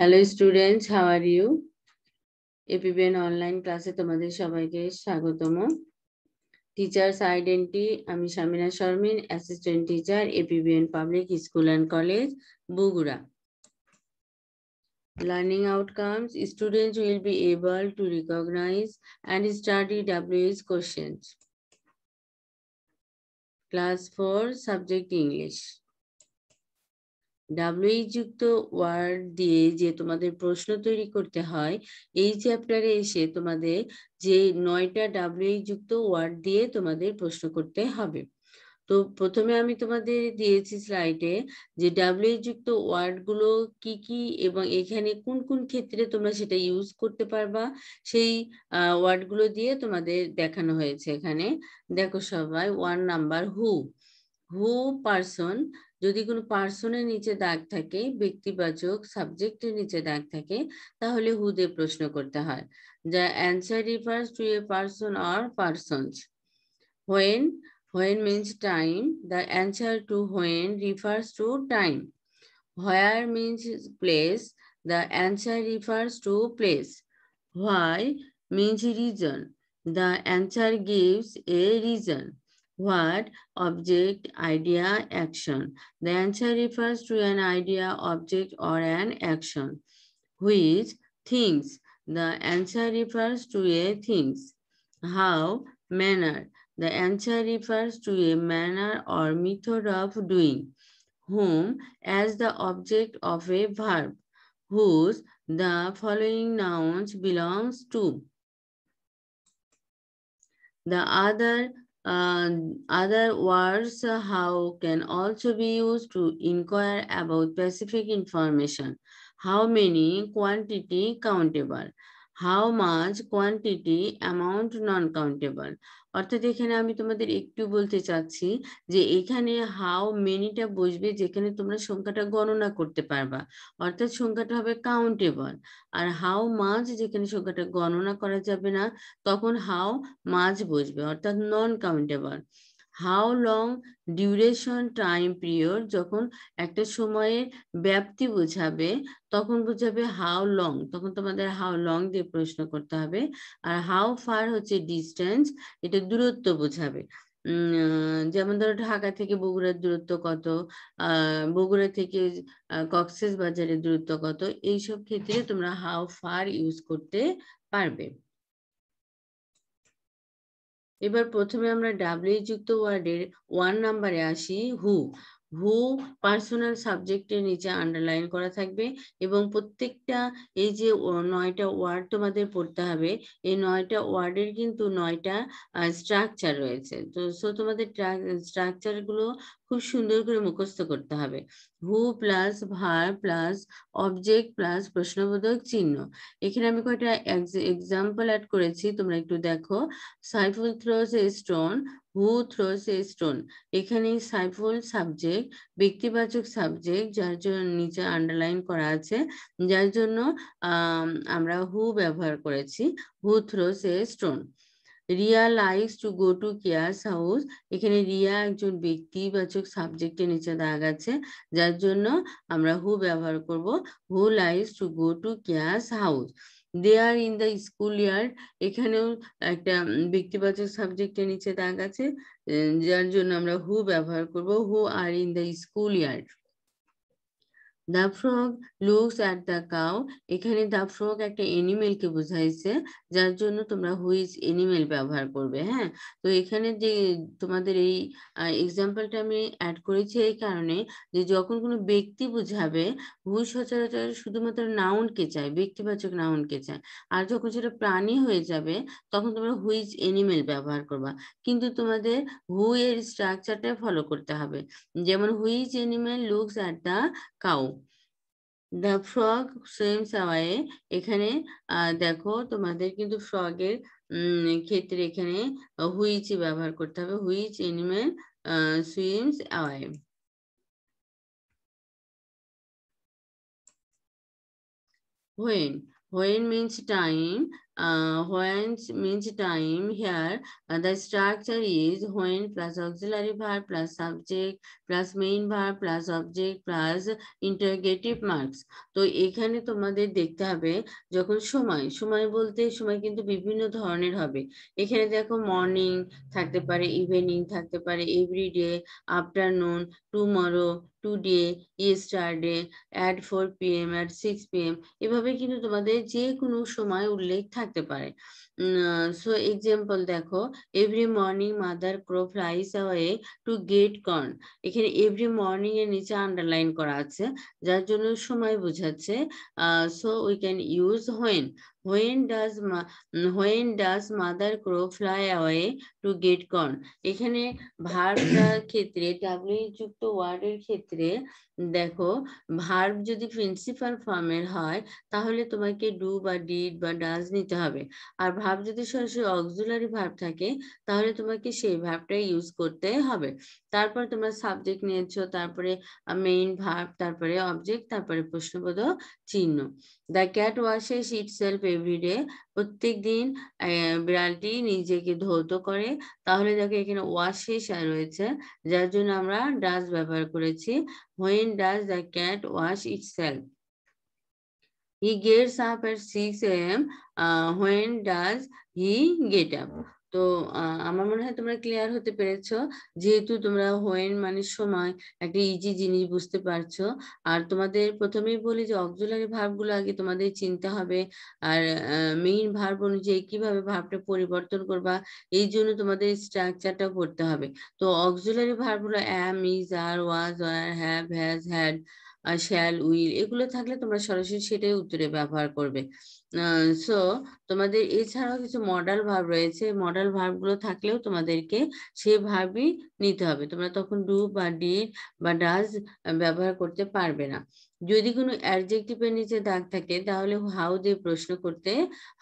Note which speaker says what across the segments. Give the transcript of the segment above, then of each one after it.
Speaker 1: Hello students how are you APBN online ক্লাসে তোমাদের সবাইকে স্বাগতম টিচার্স আইডেন্টি আমি Samina Sharmin assistant teacher APBN public school and college Bogura Learning outcomes, students will be able to recognize and study WH questions. Class four subject English ডাব্লিউই যুক্ত word দিয়ে যে তোমাদের প্রশ্ন তৈরি করতে হয় এই চ্যাপ্টারে এসে তোমাদের যে নয়টা ডাব্লিউই যুক্ত ওয়ার্ড দিয়ে তোমাদের প্রশ্ন করতে হবে তো প্রথমে আমি তোমাদের দিয়েছি স্লাইডে যে ডাব্লিউ যুক্ত ওয়ার্ডগুলো কি কি এবং এখানে কোন কোন ক্ষেত্রে তোমরা সেটা ইউজ করতে পারবা সেই ওয়ার্ডগুলো দিয়ে তোমাদের দেখানো হয়েছে এখানে দেখো সবাই one number who who person যদি কোনো পার্সনের নিচে দাগ থাকে ব্যক্তিবাচক সাবজেক্টের নিচে দাগ থাকে তাহলে হু দিয়ে প্রশ্ন করতে হয় যা answer refers to a person or persons when when means time the answer to when refers to time where means place the answer refers to place why means reason the answer gives a reason What? Object, idea, action. The answer refers to an idea, object, or an action. Which? Things. The answer refers to a things. How? Manner. The answer refers to a manner or method of doing. Whom as the object of a verb. Whose the following nouns belongs to. The other other words how can also be used to inquire about specific information. How many, quantity, countable. How much quantity amount non countable অর্থাৎ এখানে আমি তোমাদের একটু বলতে চাচ্ছি যে এখানে how মেনিটা বসবে যেখানে তোমরা সংখ্যাটা গণনা করতে পারবা অর্থাৎ সংখ্যাটা হবে কাউন্টেবল আর হাউ মাছ যেখানে সংখ্যাটা গণনা করা যাবে না তখন হাউ মাছ বসবে অর্থাৎ non countable how long duration time period যখন একটা সময়ের ব্যাপ্তি বোঝাবে তখন বোঝাবে হাউ লং তখন তোমাদের হাউ লং দিয়ে প্রশ্ন করতে হবে আর হাউ ফার হচ্ছে ডিস্টেন্স এটা দূরত্ব বোঝাবে যেমন ধরো ঢাকা থেকে বগুড়ার দূরত্ব কত বগুড়া থেকে কক্সেস বাজারের দূরত্ব কত এইসব ক্ষেত্রে তোমরা হাউ ফার ইউজ করতে পারবে এবার প্রথমে আমরা ডাব্লিউ যুক্ত ওয়ার্ডের ওয়ান নাম্বারে আসি হু হু পার্সোনাল সাবজেক্টের নিচে আন্ডারলাইন করা থাকবে এবং প্রত্যেকটা এই যে নয়টা ওয়ার্ড তোমাদের পড়তে হবে এই নয়টা ওয়ার্ডের কিন্তু নয়টা স্ট্রাকচার রয়েছে তো সো তোমাদের স্ট্রাকচারগুলো খুব সুন্দর করে মুখস্থ করতে হবে who plus verb plus object plus প্রশ্নবোধক চিহ্ন এখানে আমি কয়েকটা এক্সাম্পল অ্যাড করেছি তোমরা একটু দেখো Saiful throws a stone who throws a stone এখানে সাইফুল সাবজেক্ট ব্যক্তিবাচক সাবজেক্ট যার জন্য নিচে আন্ডারলাইন করা আছে যার জন্য আমরা হু ব্যবহার করেছি who throws a stone Riya likes to go to Keya's house এখানে রিয়া একজন ব্যক্তিবাচক সাবজেক্টের নিচে দাগ আছে যার জন্য আমরা হু ব্যবহার করব who likes to go to Keya's house they are in the school yard এখানেও একটা ব্যক্তিবাচক সাবজেক্টের নিচে দাগ আছে যার জন্য আমরা হু ব্যবহার করব who are in the school yard the frog looks at the cow এখানে দ্য ফ্রগ একটা এনিমেলকে বোঝাইছে যার জন্য তোমরা হুইজ এনিমেল ব্যবহার করবে হ্যাঁ তো এখানে যে তোমাদের এই এক্সাম্পলটা আমি অ্যাড করেছি এই কারণে যে যখন কোনো ব্যক্তি বুঝাবে হুই সচরাচর শুধুমাত্র নাউনকে চায় ব্যক্তিবাচক নাউনকে চায় আর যখন সেটা প্রাণী হয়ে যাবে তখন তোমরা হুইজ এনিমেল ব্যবহার করবা কিন্তু তোমাদের হুই এর স্ট্রাকচারটা ফলো করতে হবে যেমন which animal looks at the cow the frog swims away এখানে দেখো তোমাদের কিন্তু ফ্রগের ক্ষেত্রে এখানে হুইচ ব্যবহার করতে হবে which animal swims away when when means time uh, when means time here uh, the structure is when plus auxiliary verb plus subject plus main verb plus object plus interrogative marks তো এখানে তোমাদের দেখতে হবে যখন সময় সময় বলতে সময় কিন্তু বিভিন্ন ধরনের হবে এখানে দেখো মর্নিং থাকতে পারে ইভিনিং থাকতে পারে everyday afternoon tomorrow today yesterday at four PM at six PM এভাবে কিন্তু তোমাদের যে কোনো সময় উল্লেখ থাকে থাকতে পারে সো এক্সাম্পল দেখো every morning mother crow flies away to get corn এখানে এভরি মর্নিং এর নিচে আন্ডারলাইন করা আছে যার জন্য সময় বোঝাচ্ছে so we can use when when does when does mother crow fly away to get corn এখানে ভার্বটার ক্ষেত্রে ডাব্লিউ যুক্ত ওয়ার্ডের ক্ষেত্রে দেখো ভার্ব যদি প্রিন্সিপাল ফর্মের হয় তাহলে তোমাকে ডু বা ডিড বা ডাজ নিতে হবে আর ভার্ব যদি সরাসরি অক্সুলারি ভার্ব থাকে তাহলে তোমাকে সেই ভার্বটা ইউজ করতে হবে তারপর তোমরা সাবজেক্ট নিয়েছো তারপরে মেইন ভার্ব তারপরে অবজেক্ট তারপরে প্রশ্নবোধক চিহ্ন the cat washes itself everyday প্রত্যেক দিন বিড়ালটি নিজেকে ধৌত করে তাহলে দেখো এখানে ওয়াশেস রয়েছে যার জন্য আমরা ডাস ব্যবহার করেছি when does the cat wash itself he gets up at 6 AM Uh, when does he get up তো আমার মনে হয় তোমরা ক্লিয়ার হতে পেরেছ যেহেতু তোমরা হোয়েন মানে সময় একটা ইজি জিনিস বুঝতে পারছো আর তোমাদের প্রথমেই বলি যে অক্সুলারি গুলো আগে তোমাদের চিনতে হবে আর মেইন ভাব অনুযায়ী কিভাবে ভাবটা পরিবর্তন করবা এই জন্য তোমাদের স্ট্রাকচারটা পড়তে হবে তো অক্সুলারি গুলো অ্যাম ইজ আর ওয়াজ আর have has had shall will এগুলো থাকলে তোমরা সরাসরি সেটাই উত্তরে ব্যবহার করবে সো তোমাদের এছাড়াও কিছু মডাল ভাব রয়েছে মডাল ভাবগুলো থাকলেও তোমাদেরকে সে ভাবই নিতে হবে তোমরা তখন ডু বা ডি বা ডাজ ব্যবহার করতে পারবে না যদি কোনো অ্যাডজেক্টিভের নিচে দাগ থাকে তাহলে হাউ দিয়ে প্রশ্ন করতে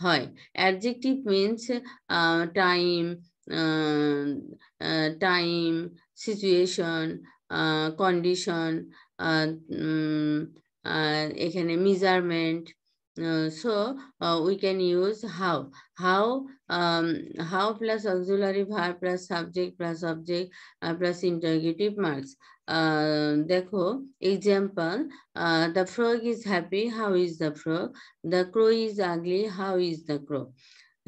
Speaker 1: হয় adjective means time time situation condition এখানে measurement so uh, we can use how how um, how plus auxiliary verb plus subject plus object uh, plus interrogative marks uh, দেখো example the frog is happy how is the frog the crow is ugly how is the crow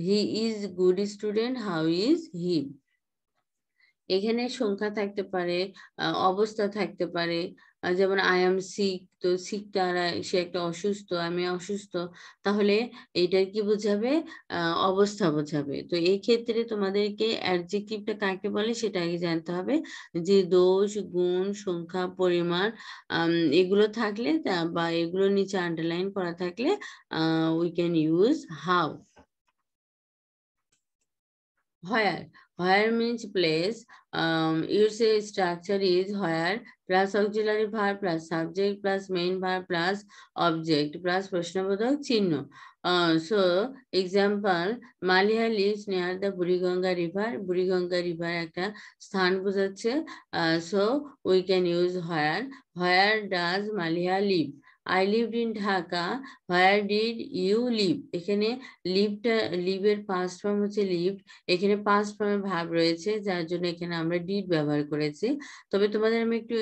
Speaker 1: he is good student how is he এখানে সংখ্যা থাকতে পারে অবস্থা থাকতে পারে যেমন I am sick তো সিক তারা সে একটা অসুস্থ আমি অসুস্থ তাহলে এটার কি বোঝাবে অবস্থা বোঝাবে তো এই ক্ষেত্রে তোমাদেরকে অ্যাডজেক্টিভটা কাকে বলে সেটা আগে জানতে হবে যে দোষ গুণ সংখ্যা পরিমাণ এগুলো থাকলে বা এগুলো নিচে আন্ডারলাইন করা থাকলে উই ক্যান ইউজ হাউ আর Where means place. Um, you say structure is where plus auxiliary verb plus subject plus main verb plus object plus prashnabodhak chinno. Uh, so, example, Malia lives near the Buriganga river. Buriganga river ekta sthan bujhacche. Uh, so, we can use where. Where does Malia live? I lived in Dhaka where did you live এখানে লিভটা লিভের past form হচ্ছে lived এখানে past ফর্মের ভাব রয়েছে যার জন্য এখানে আমরা ডিড ব্যবহার করেছি তবে তোমাদের আমি একটু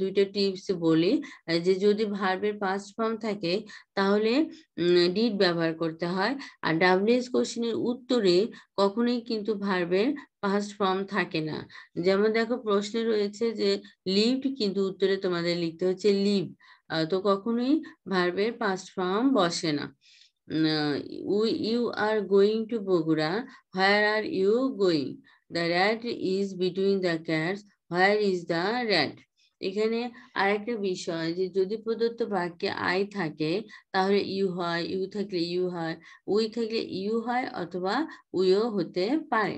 Speaker 1: দুইটা টিপস বলি যে যদি ভার্বের পাস্ট ফর্ম থাকে তাহলে ডিড ব্যবহার করতে হয় আর ডাব্লিউএস কোশ্চেনের উত্তরে কখনোই কিন্তু ভার্বের পাস্ট ফর্ম থাকে না যেমন দেখো প্রশ্নে রয়েছে যে লিভড কিন্তু উত্তরে তোমাদের লিখতে হচ্ছে লিভ তো কখনোই ভার্বের পাস্ট ফর্ম বসে না you are going to Bogura where are you going the rat is between the cats where is the rat এখানে আরেকটা বিষয় যে যদি প্রদত্ত বাক্যে আই থাকে তাহলে ইউ হয় ইউ থাকলে ইউ হয় উই থাকলে ইউ হয় অথবা উইও হতে পারে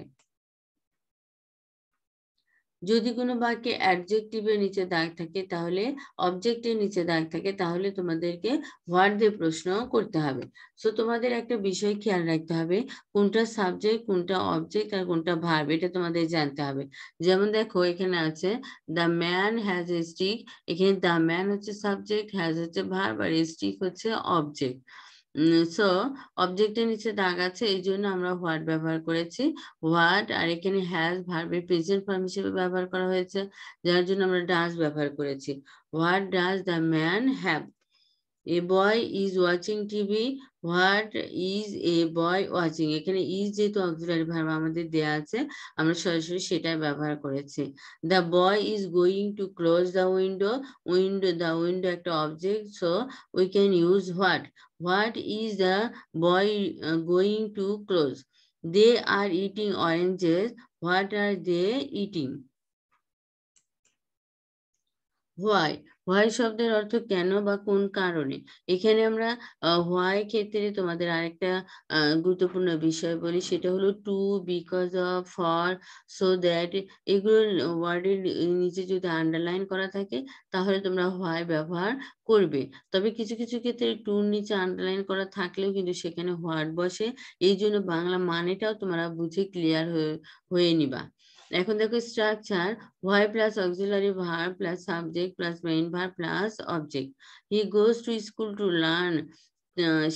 Speaker 1: যদি কোনো বাক্যে অ্যাডজেক্টিভের নিচে দাগ থাকে তাহলে অবজেক্টের নিচে দাগ থাকে তাহলে তোমাদেরকে হোয়াট দিয়ে প্রশ্ন করতে হবে সো তোমাদের একটা বিষয় খেয়াল রাখতে হবে কোনটা সাবজেক্ট কোনটা অবজেক্ট আর কোনটা ভার্ব এটা তোমাদের জানতে হবে যেমন দেখো এখানে আছে the man has a stick এখানে দ্য ম্যান হচ্ছে সাবজেক্ট হ্যাজ হচ্ছে ভার্ব আর স্টিক হচ্ছে অবজেক্ট সো অবজেক্টের নিচে দাগ আছে এই জন্য আমরা হোয়াট ব্যবহার করেছি হোয়াট আর এখানে হ্যাজ ভার্বের প্রেজেন্ট ফর্ম হিসেবে ব্যবহার করা হয়েছে যার জন্য আমরা ডাস ব্যবহার করেছি what does the man have a boy is watching TV what is a boy watching এখানে ইজ যেহেতু অক্সিলারি ভার্ব আমাদের দেয়া আছে আমরা সরাসরি সেটাই ব্যবহার করেছি the boy is going to close the window window the window একটা object so we can use what what is the boy going to close they are eating oranges what are they eating why why শব্দের অর্থ কেন বা কোন কারণে এখানে আমরা why ক্ষেত্রে তোমাদের আরেকটা গুরুত্বপূর্ণ বিষয় বলি সেটা হলো to because of for so that এগুলো ওয়ার্ডের নিচে যদি আন্ডারলাইন করা থাকে তাহলে তোমরা হোয়াই ব্যবহার করবে তবে কিছু কিছু ক্ষেত্রে টুর নিচে আন্ডারলাইন করা থাকলেও কিন্তু সেখানে হোয়াট বসে এই জন্য বাংলা মানেটাও তোমরা বুঝে ক্লিয়ার হয়ে নিবা এখন দেখো structure why plus auxiliary verb plus subject plus main verb plus object he goes to school to learn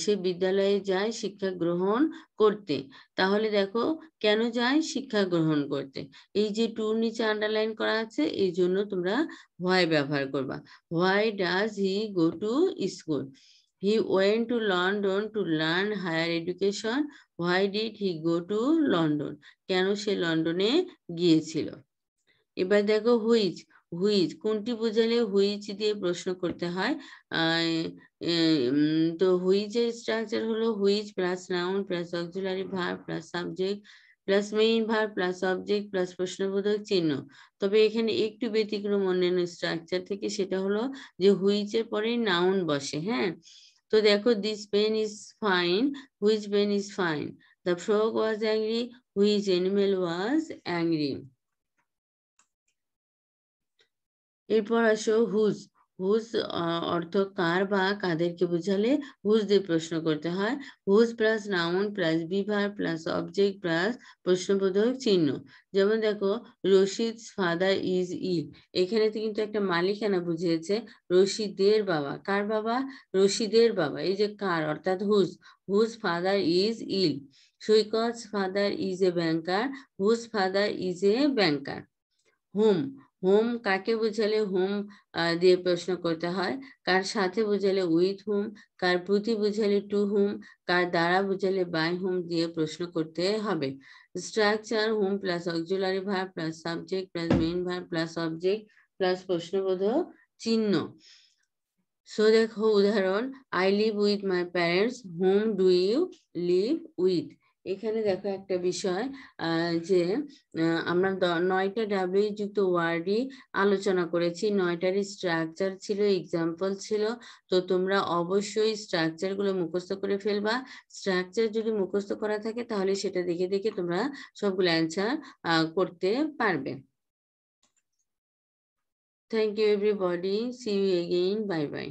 Speaker 1: সে বিদ্যালয়ে যায় শিক্ষা গ্রহণ করতে তাহলে দেখো কেন যায় শিক্ষা গ্রহণ করতে এই যে টু নিচে আন্ডারলাইন করা আছে এই জন্য তোমরা হোয়াই ব্যবহার করবা why does he go to school He went to London to learn higher education. Why did he go to London? keno she কেন সে লন্ডনে গিয়েছিল এবার দেখো হুইচ হুইচ কোনটি বোঝালে হুইচ দিয়ে প্রশ্ন করতে হয় তো হুইচের স্ট্রাকচার হলো which plus noun plus auxiliary verb plus subject plus main verb plus object plus প্রশ্নবোধক চিহ্ন তবে এখানে একটু ব্যতিক্রম অন্যান্য স্ট্রাকচার থেকে সেটা হলো যে হুইচের পরে নাউন বসে হ্যাঁ তো দেখো this pen is fine which pen is fine the frog was angry which animal was angry এরপর আসো হুজ হুজ অর্থ কার বা কাদেরকে বোঝালে হুজ দিয়ে প্রশ্ন করতে হয় হুজ প্লাস নাউন প্লাস বিভার প্লাস অবজেক্ট প্লাস প্রশ্নবোধক চিহ্ন যেমন দেখো রশিদ ফাদার ইজ ইল এখানে তো কিন্তু একটা মালিকানা বুঝিয়েছে রশিদের বাবা কার বাবা রশিদের বাবা এই যে কার অর্থাৎ whose whose father is ill Saikat father is a banker whose father is a banker whom whom কাকে বুঝালে হোম দিয়ে প্রশ্ন করতে হয় কার সাথে বুঝালে উইথ হোম কার প্রতি বুঝালে টু হোম কার দ্বারা বুঝালে বাই হোম দিয়ে প্রশ্ন করতে হবে structure whom plus auxiliary verb plus subject plus main verb plus object plus প্রশ্নবোধ চিহ্ন সো দেখো উদাহরণ I live with my parents whom do you live with এখানে দেখো একটা বিষয় যে আমরা নয়টা ডাব্লিউ যুক্ত ওয়ার্ডই আলোচনা করেছি নয়টারই স্ট্রাকচার ছিল এক্সাম্পল ছিল তো তোমরা অবশ্যই স্ট্রাকচারগুলো মুখস্থ করে ফেলবা স্ট্রাকচার যদি মুখস্থ করা থাকে তাহলে সেটা দেখে দেখে তোমরা সবগুলো অ্যান্সার করতে পারবে thank you everybody see you again bye by